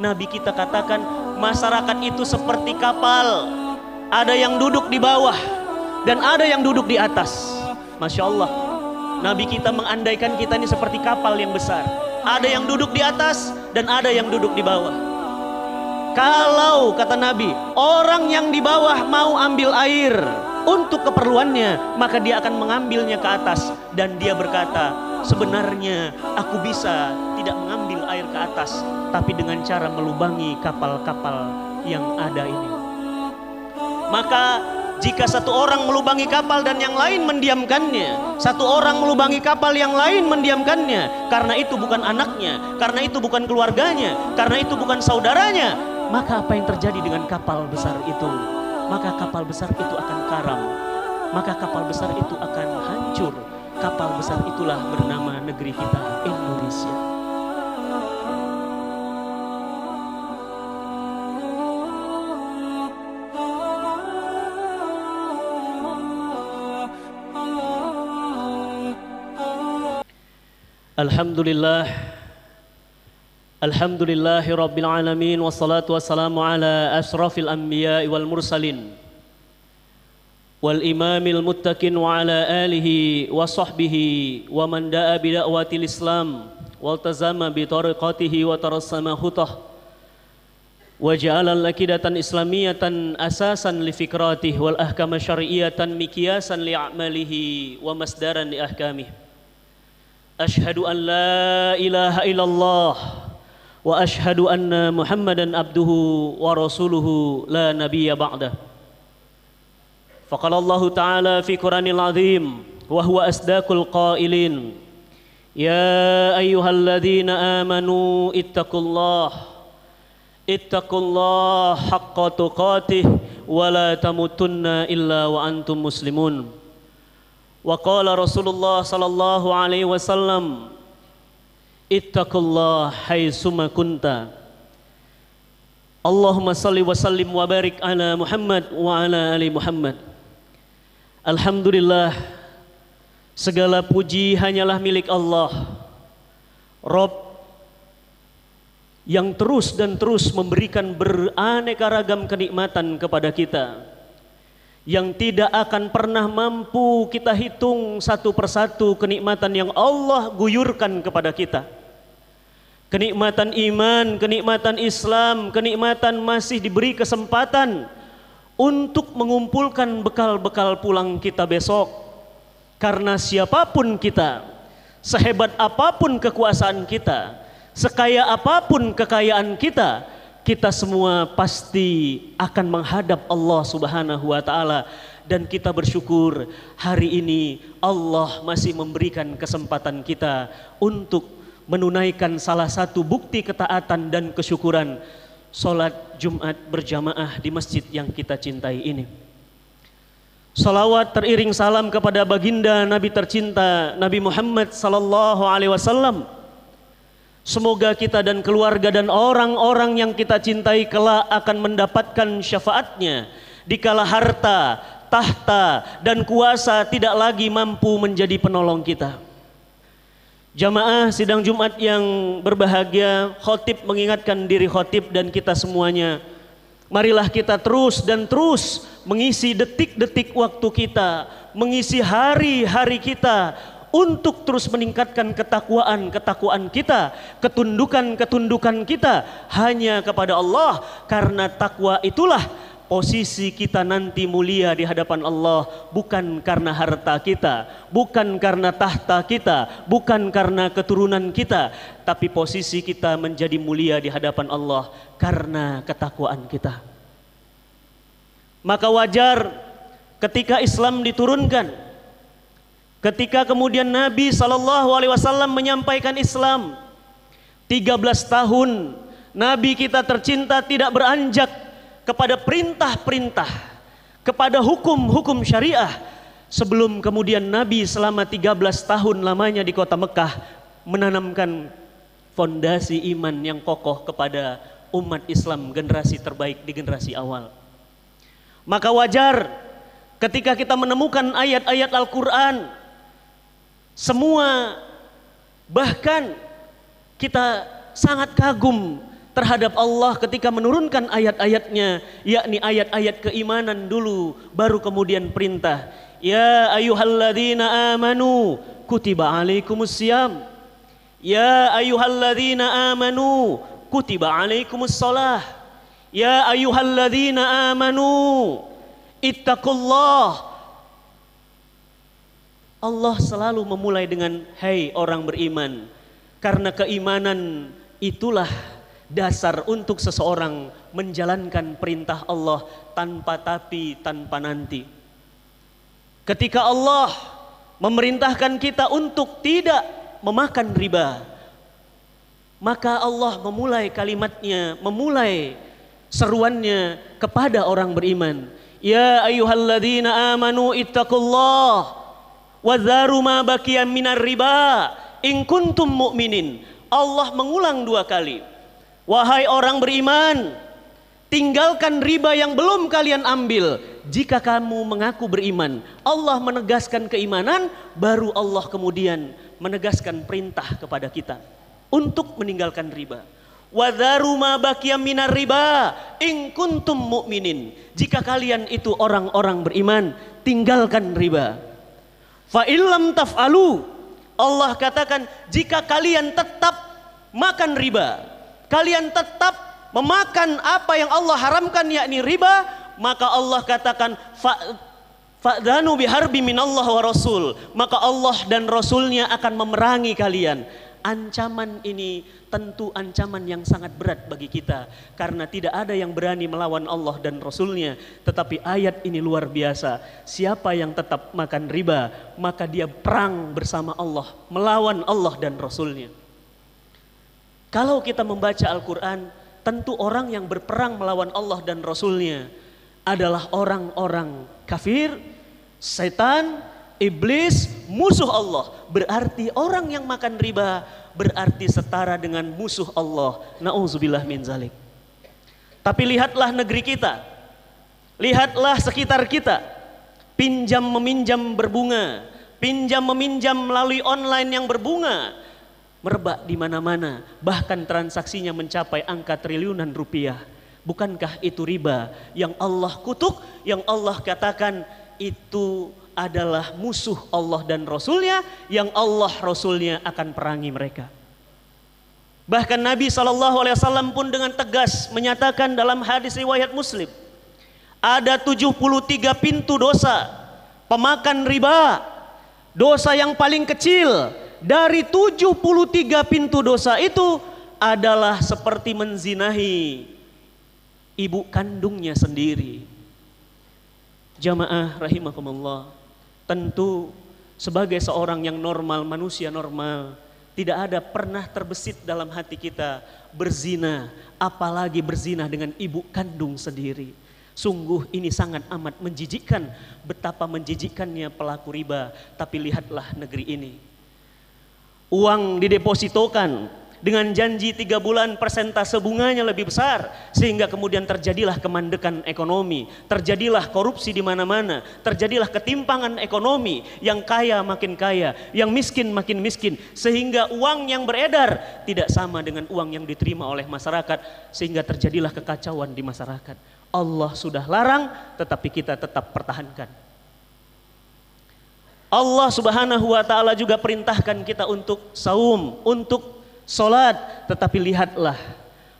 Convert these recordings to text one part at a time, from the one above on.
Nabi kita katakan masyarakat itu seperti kapal. Ada yang duduk di bawah dan ada yang duduk di atas. Masya Allah. Nabi kita mengandaikan kita ini seperti kapal yang besar. Ada yang duduk di atas dan ada yang duduk di bawah. Kalau kata Nabi, orang yang di bawah mau ambil air untuk keperluannya, maka dia akan mengambilnya ke atas dan dia berkata, "Sebenarnya aku bisa tidak mengambil ke atas, tapi dengan cara melubangi kapal-kapal yang ada ini. Maka jika satu orang melubangi kapal dan yang lain mendiamkannya, satu orang melubangi kapal yang lain mendiamkannya, karena itu bukan anaknya, karena itu bukan keluarganya, karena itu bukan saudaranya, maka apa yang terjadi dengan kapal besar itu? Maka kapal besar itu akan karam, maka kapal besar itu akan hancur. Kapal besar itulah bernama negeri kita, Indonesia. الحمد لله الحمد لله رب العالمين والصلاة والسلام على أشرف الأنبياء والمرسلين والإمام المتكين وعلى آله وصحبه ومن دعا بدعوة الإسلام والتزم بطريقته وترسم خطه وجعل الأكيدة الإسلامية أساسا لفكراته والأحكام الشرعية مكياسا لأعماله ومصدرا لأحكامه أشهد أن لا إله إلا الله وأشهد أن محمدا عبده ورسوله لا نبي بعده فقال الله تعالى في قرآن العظيم وهو أصدق القائلين يا أيها الذين آمنوا اتقوا الله اتقوا الله حق تقاته ولا تموتن إلا وأنتم مسلمون وقال رسول الله صلى الله عليه وسلم kunta Allahumma salli wa sallim wa barik ala Muhammad wa ala ali Muhammad Alhamdulillah segala puji hanyalah milik Allah Rabb yang terus dan terus memberikan beraneka ragam kenikmatan kepada kita yang tidak akan pernah mampu kita hitung satu persatu kenikmatan yang Allah guyurkan kepada kita. Kenikmatan iman, kenikmatan Islam, kenikmatan masih diberi kesempatan untuk mengumpulkan bekal-bekal pulang kita besok. Karena siapapun kita, sehebat apapun kekuasaan kita, sekaya apapun kekayaan kita, kita semua pasti akan menghadap Allah Subhanahu wa taala dan kita bersyukur hari ini Allah masih memberikan kesempatan kita untuk menunaikan salah satu bukti ketaatan dan kesyukuran salat Jumat berjamaah di masjid yang kita cintai ini. Salawat teriring salam kepada baginda Nabi tercinta Nabi Muhammad sallallahu alaihi wasallam Semoga kita dan keluarga dan orang-orang yang kita cintai kelak akan mendapatkan syafaatnya. di kala harta, tahta, dan kuasa tidak lagi mampu menjadi penolong kita. Jamaah sidang Jumat yang berbahagia, khotib mengingatkan diri khotib dan kita semuanya. Marilah kita terus dan terus mengisi detik-detik waktu kita, mengisi hari-hari kita untuk terus meningkatkan ketakwaan-ketakwaan kita, ketundukan-ketundukan kita hanya kepada Allah karena takwa itulah posisi kita nanti mulia di hadapan Allah bukan karena harta kita, bukan karena tahta kita, bukan karena keturunan kita, tapi posisi kita menjadi mulia di hadapan Allah karena ketakwaan kita. Maka wajar ketika Islam diturunkan Ketika kemudian Nabi Shallallahu Alaihi Wasallam menyampaikan Islam, 13 tahun Nabi kita tercinta tidak beranjak kepada perintah-perintah, kepada hukum-hukum syariah. Sebelum kemudian Nabi selama 13 tahun lamanya di kota Mekah menanamkan fondasi iman yang kokoh kepada umat Islam generasi terbaik di generasi awal. Maka wajar ketika kita menemukan ayat-ayat Al-Quran semua bahkan kita sangat kagum terhadap Allah ketika menurunkan ayat-ayatnya yakni ayat-ayat keimanan dulu baru kemudian perintah ya ayuhalladzina amanu kutiba alaikumusiyam ya ayuhalladzina amanu kutiba alaikumussalah ya ayuhalladzina amanu ittaqullah Allah selalu memulai dengan "Hai hey, orang beriman", karena keimanan itulah dasar untuk seseorang menjalankan perintah Allah tanpa tapi, tanpa nanti. Ketika Allah memerintahkan kita untuk tidak memakan riba, maka Allah memulai kalimatnya, memulai seruannya kepada orang beriman. Ya ayyuhalladzina amanu ittaqullah Wazaru ma bakiyam minar riba in kuntum mu'minin. Allah mengulang dua kali. Wahai orang beriman, tinggalkan riba yang belum kalian ambil. Jika kamu mengaku beriman, Allah menegaskan keimanan, baru Allah kemudian menegaskan perintah kepada kita untuk meninggalkan riba. Wadharu ma bakiyam minar riba in kuntum mu'minin. Jika kalian itu orang-orang beriman, tinggalkan riba. Fa illam taf'alu. Allah katakan, jika kalian tetap makan riba, kalian tetap memakan apa yang Allah haramkan yakni riba, maka Allah katakan fa fa'danu biharbi minallah wa rasul, maka Allah dan rasulnya akan memerangi kalian. Ancaman ini tentu ancaman yang sangat berat bagi kita karena tidak ada yang berani melawan Allah dan Rasulnya. Tetapi ayat ini luar biasa. Siapa yang tetap makan riba maka dia perang bersama Allah melawan Allah dan Rasulnya. Kalau kita membaca Al-Quran tentu orang yang berperang melawan Allah dan Rasulnya adalah orang-orang kafir, setan, Iblis musuh Allah. Berarti orang yang makan riba berarti setara dengan musuh Allah. na'udzubillah min zalik. Tapi lihatlah negeri kita. Lihatlah sekitar kita. Pinjam meminjam berbunga, pinjam meminjam melalui online yang berbunga. Merebak di mana-mana, bahkan transaksinya mencapai angka triliunan rupiah. Bukankah itu riba yang Allah kutuk, yang Allah katakan itu adalah musuh Allah dan Rasulnya yang Allah Rasulnya akan perangi mereka. Bahkan Nabi Shallallahu Alaihi Wasallam pun dengan tegas menyatakan dalam hadis riwayat Muslim, ada 73 pintu dosa, pemakan riba, dosa yang paling kecil dari 73 pintu dosa itu adalah seperti menzinahi ibu kandungnya sendiri. Jamaah rahimahumullah Tentu sebagai seorang yang normal, manusia normal, tidak ada pernah terbesit dalam hati kita berzina, apalagi berzina dengan ibu kandung sendiri. Sungguh ini sangat amat menjijikkan betapa menjijikannya pelaku riba, tapi lihatlah negeri ini. Uang didepositokan dengan janji tiga bulan persentase bunganya lebih besar sehingga kemudian terjadilah kemandekan ekonomi terjadilah korupsi di mana-mana terjadilah ketimpangan ekonomi yang kaya makin kaya yang miskin makin miskin sehingga uang yang beredar tidak sama dengan uang yang diterima oleh masyarakat sehingga terjadilah kekacauan di masyarakat Allah sudah larang tetapi kita tetap pertahankan Allah Subhanahu wa taala juga perintahkan kita untuk saum, untuk sholat, tetapi lihatlah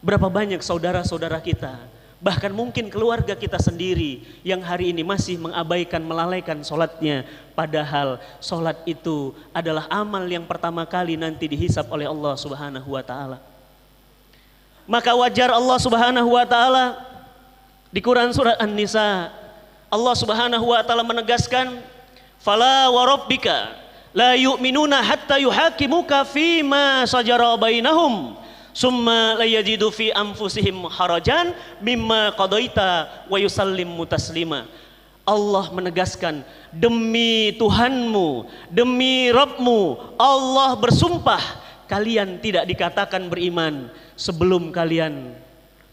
berapa banyak saudara-saudara kita, bahkan mungkin keluarga kita sendiri yang hari ini masih mengabaikan, melalaikan sholatnya. Padahal sholat itu adalah amal yang pertama kali nanti dihisap oleh Allah Subhanahu wa Ta'ala. Maka wajar Allah Subhanahu wa Ta'ala di Quran Surat An-Nisa, Allah Subhanahu wa Ta'ala menegaskan, "Fala warabbika la yu'minuna hatta yuhakimuka fima sajara bainahum summa la yajidu fi anfusihim harajan mimma qadaita wa yusallimu taslima Allah menegaskan demi Tuhanmu demi Rabbmu Allah bersumpah kalian tidak dikatakan beriman sebelum kalian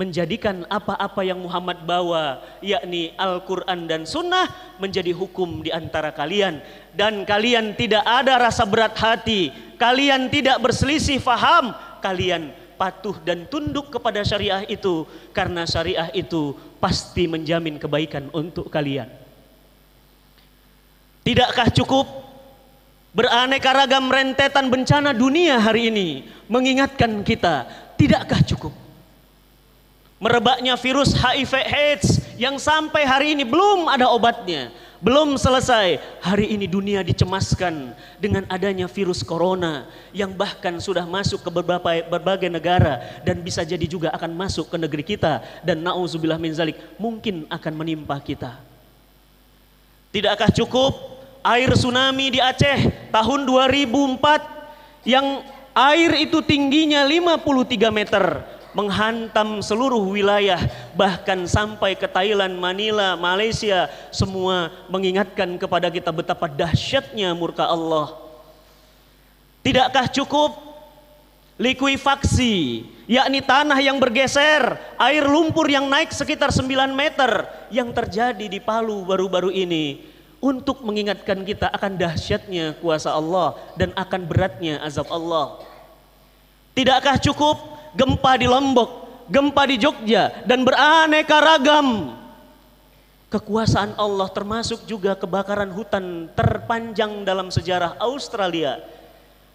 menjadikan apa-apa yang Muhammad bawa, yakni Al-Quran dan Sunnah, menjadi hukum di antara kalian. Dan kalian tidak ada rasa berat hati, kalian tidak berselisih faham, kalian patuh dan tunduk kepada syariah itu, karena syariah itu pasti menjamin kebaikan untuk kalian. Tidakkah cukup beraneka ragam rentetan bencana dunia hari ini mengingatkan kita, tidakkah cukup merebaknya virus HIV AIDS yang sampai hari ini belum ada obatnya, belum selesai. Hari ini dunia dicemaskan dengan adanya virus corona yang bahkan sudah masuk ke beberapa berbagai negara dan bisa jadi juga akan masuk ke negeri kita dan nauzubillah min zalik mungkin akan menimpa kita. Tidakkah cukup air tsunami di Aceh tahun 2004 yang air itu tingginya 53 meter menghantam seluruh wilayah bahkan sampai ke Thailand, Manila, Malaysia semua mengingatkan kepada kita betapa dahsyatnya murka Allah. Tidakkah cukup likuifaksi, yakni tanah yang bergeser, air lumpur yang naik sekitar 9 meter yang terjadi di Palu baru-baru ini untuk mengingatkan kita akan dahsyatnya kuasa Allah dan akan beratnya azab Allah. Tidakkah cukup gempa di Lombok, gempa di Jogja, dan beraneka ragam kekuasaan Allah termasuk juga kebakaran hutan terpanjang dalam sejarah Australia.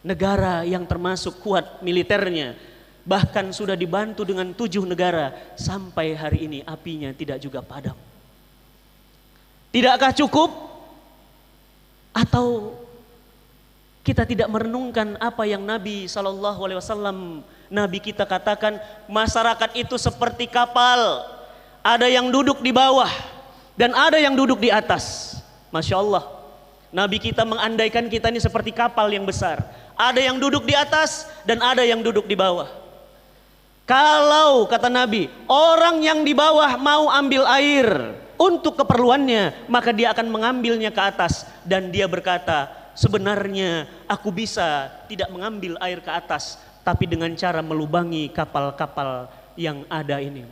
Negara yang termasuk kuat militernya bahkan sudah dibantu dengan tujuh negara sampai hari ini apinya tidak juga padam. Tidakkah cukup? Atau kita tidak merenungkan apa yang Nabi Shallallahu Alaihi Wasallam Nabi kita katakan masyarakat itu seperti kapal. Ada yang duduk di bawah dan ada yang duduk di atas. Masya Allah. Nabi kita mengandaikan kita ini seperti kapal yang besar. Ada yang duduk di atas dan ada yang duduk di bawah. Kalau kata Nabi, orang yang di bawah mau ambil air untuk keperluannya, maka dia akan mengambilnya ke atas dan dia berkata, sebenarnya aku bisa tidak mengambil air ke atas tapi dengan cara melubangi kapal-kapal yang ada ini.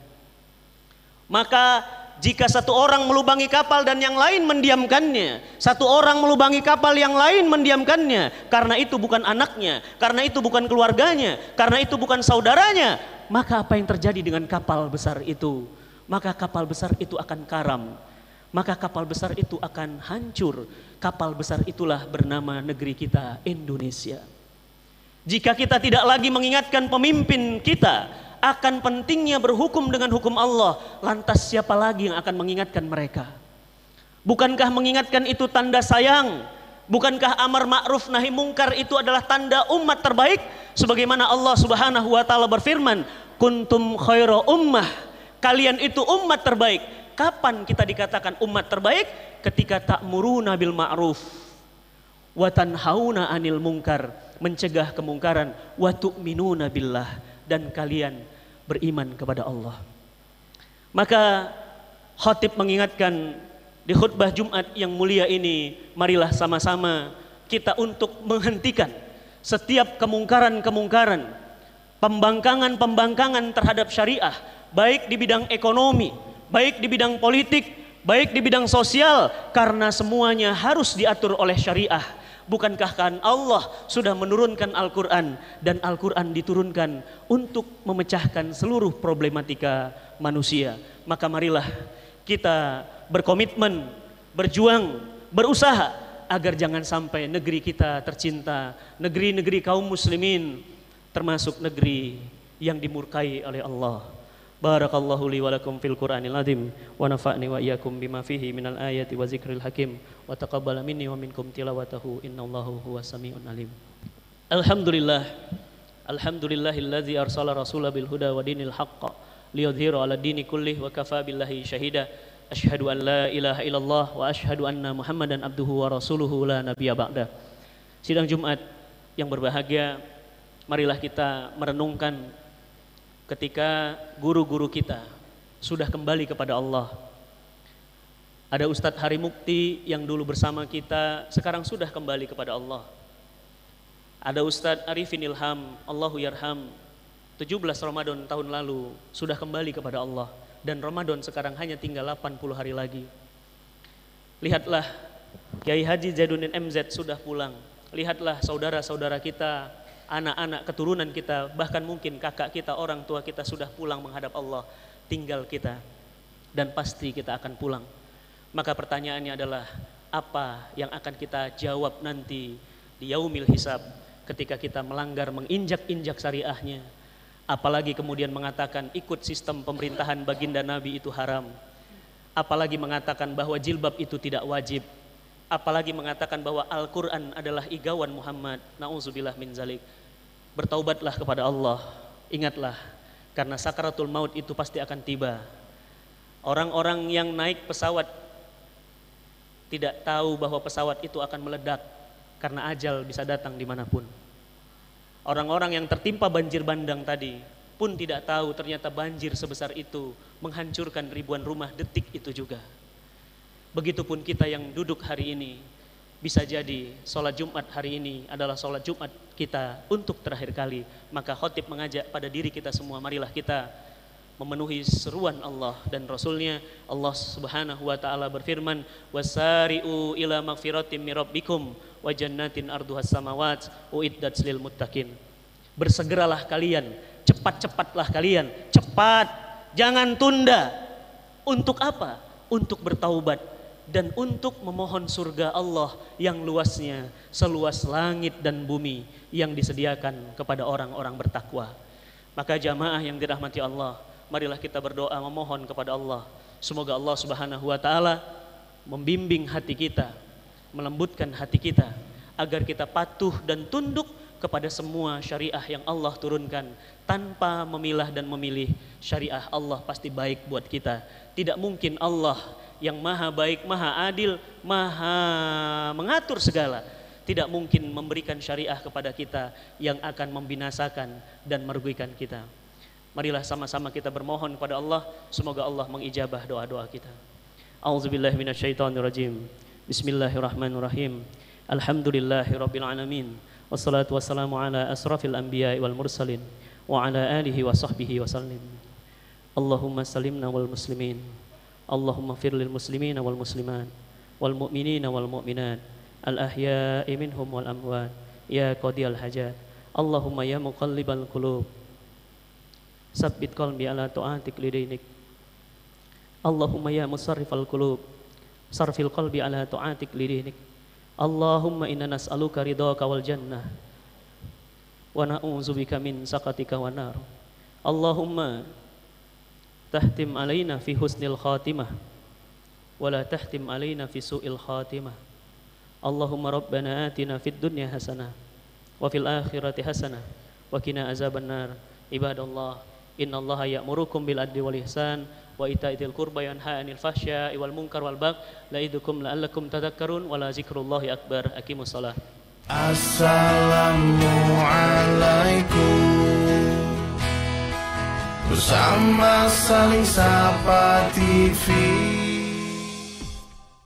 Maka jika satu orang melubangi kapal dan yang lain mendiamkannya, satu orang melubangi kapal yang lain mendiamkannya, karena itu bukan anaknya, karena itu bukan keluarganya, karena itu bukan saudaranya, maka apa yang terjadi dengan kapal besar itu? Maka kapal besar itu akan karam, maka kapal besar itu akan hancur. Kapal besar itulah bernama negeri kita, Indonesia. Jika kita tidak lagi mengingatkan pemimpin kita akan pentingnya berhukum dengan hukum Allah, lantas siapa lagi yang akan mengingatkan mereka? Bukankah mengingatkan itu tanda sayang? Bukankah amar ma'ruf nahi mungkar itu adalah tanda umat terbaik? Sebagaimana Allah Subhanahu wa taala berfirman, "Kuntum khairu ummah." Kalian itu umat terbaik. Kapan kita dikatakan umat terbaik? Ketika tak muru nabil ma'ruf Watan Hauna anil mungkar, mencegah kemungkaran, watu minu billah dan kalian beriman kepada Allah. Maka khatib mengingatkan di khutbah Jumat yang mulia ini, marilah sama-sama kita untuk menghentikan setiap kemungkaran-kemungkaran, pembangkangan-pembangkangan terhadap syariah, baik di bidang ekonomi, baik di bidang politik, baik di bidang sosial, karena semuanya harus diatur oleh syariah. Bukankah kan Allah sudah menurunkan Al-Quran dan Al-Quran diturunkan untuk memecahkan seluruh problematika manusia. Maka marilah kita berkomitmen, berjuang, berusaha agar jangan sampai negeri kita tercinta, negeri-negeri kaum muslimin termasuk negeri yang dimurkai oleh Allah. Barakallahu li wa fil Qur'anil adhim wa nafa'ni wa iyyakum bima fihi minal ayati wa zikril hakim wa taqabbal minni wa minkum tilawatahu innallahu huwas samiun alim. Alhamdulillah. Alhamdulillahilladzi arsala rasula bil huda wa dinil haqq liyudhhiru ala dini kullih wa kafa billahi syahida. Ashhadu an la ilaha illallah wa ashhadu anna Muhammadan abduhu wa rasuluhu la nabiyya ba'da. Sidang Jumat yang berbahagia, marilah kita merenungkan ketika guru-guru kita sudah kembali kepada Allah ada Ustadz Hari Mukti yang dulu bersama kita, sekarang sudah kembali kepada Allah. Ada Ustadz Arifin Ilham, Allahu Yarham, 17 Ramadan tahun lalu sudah kembali kepada Allah. Dan Ramadan sekarang hanya tinggal 80 hari lagi. Lihatlah, Kiai Haji Jadunin MZ sudah pulang. Lihatlah saudara-saudara kita, anak-anak keturunan kita, bahkan mungkin kakak kita, orang tua kita sudah pulang menghadap Allah. Tinggal kita, dan pasti kita akan pulang. Maka pertanyaannya adalah apa yang akan kita jawab nanti di yaumil hisab ketika kita melanggar menginjak-injak syariahnya apalagi kemudian mengatakan ikut sistem pemerintahan baginda nabi itu haram apalagi mengatakan bahwa jilbab itu tidak wajib apalagi mengatakan bahwa Al-Qur'an adalah igawan Muhammad nauzubillah min zalik bertaubatlah kepada Allah ingatlah karena sakaratul maut itu pasti akan tiba orang-orang yang naik pesawat tidak tahu bahwa pesawat itu akan meledak karena ajal bisa datang dimanapun. Orang-orang yang tertimpa banjir bandang tadi pun tidak tahu ternyata banjir sebesar itu menghancurkan ribuan rumah detik itu juga. Begitupun kita yang duduk hari ini, bisa jadi sholat Jumat hari ini adalah sholat Jumat kita untuk terakhir kali. Maka khotib mengajak pada diri kita semua, marilah kita memenuhi seruan Allah dan Rasulnya Allah subhanahu wa ta'ala berfirman wasari'u ila magfiratim mirabbikum wa jannatin arduhas samawat uiddat lil muttaqin bersegeralah kalian cepat-cepatlah kalian cepat jangan tunda untuk apa untuk bertaubat dan untuk memohon surga Allah yang luasnya seluas langit dan bumi yang disediakan kepada orang-orang bertakwa maka jamaah yang dirahmati Allah marilah kita berdoa memohon kepada Allah. Semoga Allah Subhanahu wa taala membimbing hati kita, melembutkan hati kita agar kita patuh dan tunduk kepada semua syariah yang Allah turunkan tanpa memilah dan memilih syariah Allah pasti baik buat kita tidak mungkin Allah yang maha baik maha adil maha mengatur segala tidak mungkin memberikan syariah kepada kita yang akan membinasakan dan merugikan kita Marilah sama-sama kita bermohon kepada Allah, semoga Allah mengijabah doa-doa kita. A'udzubillahi Bismillahirrahmanirrahim. Alhamdulillahirabbil Wassalatu wassalamu ala asrafil wal mursalin wa ala alihi wa sahbihi Allahumma salimna wal muslimin. Allahumma muslimina wal muslimat wal mu'minina wal mu'minat al ahya'i minhum wal amwat ya qadiyal hajat. Allahumma ya muqallibal qulub Sabbit qalbi ala tu'atik lidainik. Allahumma ya al qulub, sarfil qalbi ala tu'atik lidainik. Allahumma inna nas'aluka ridhaka wal jannah wa na'udzubika min sakatika wa nar. Allahumma tahtim alaina fi husnil khatimah wa la tahtim alaina fi su'il khatimah. Allahumma rabbana atina fid dunya hasanah wa fil akhirati hasanah wa kina azaban nar. Ibadallah Innallaha ya'murukum bil adli wal ihsan wa ita'idil qurba yanha 'anil fahsya'i wal munkar wal bagh la'idukum la'allakum tadhakkarun wa la zikrullahi akbar aqimus shalah Assalamualaikum Bersama saling sapa TV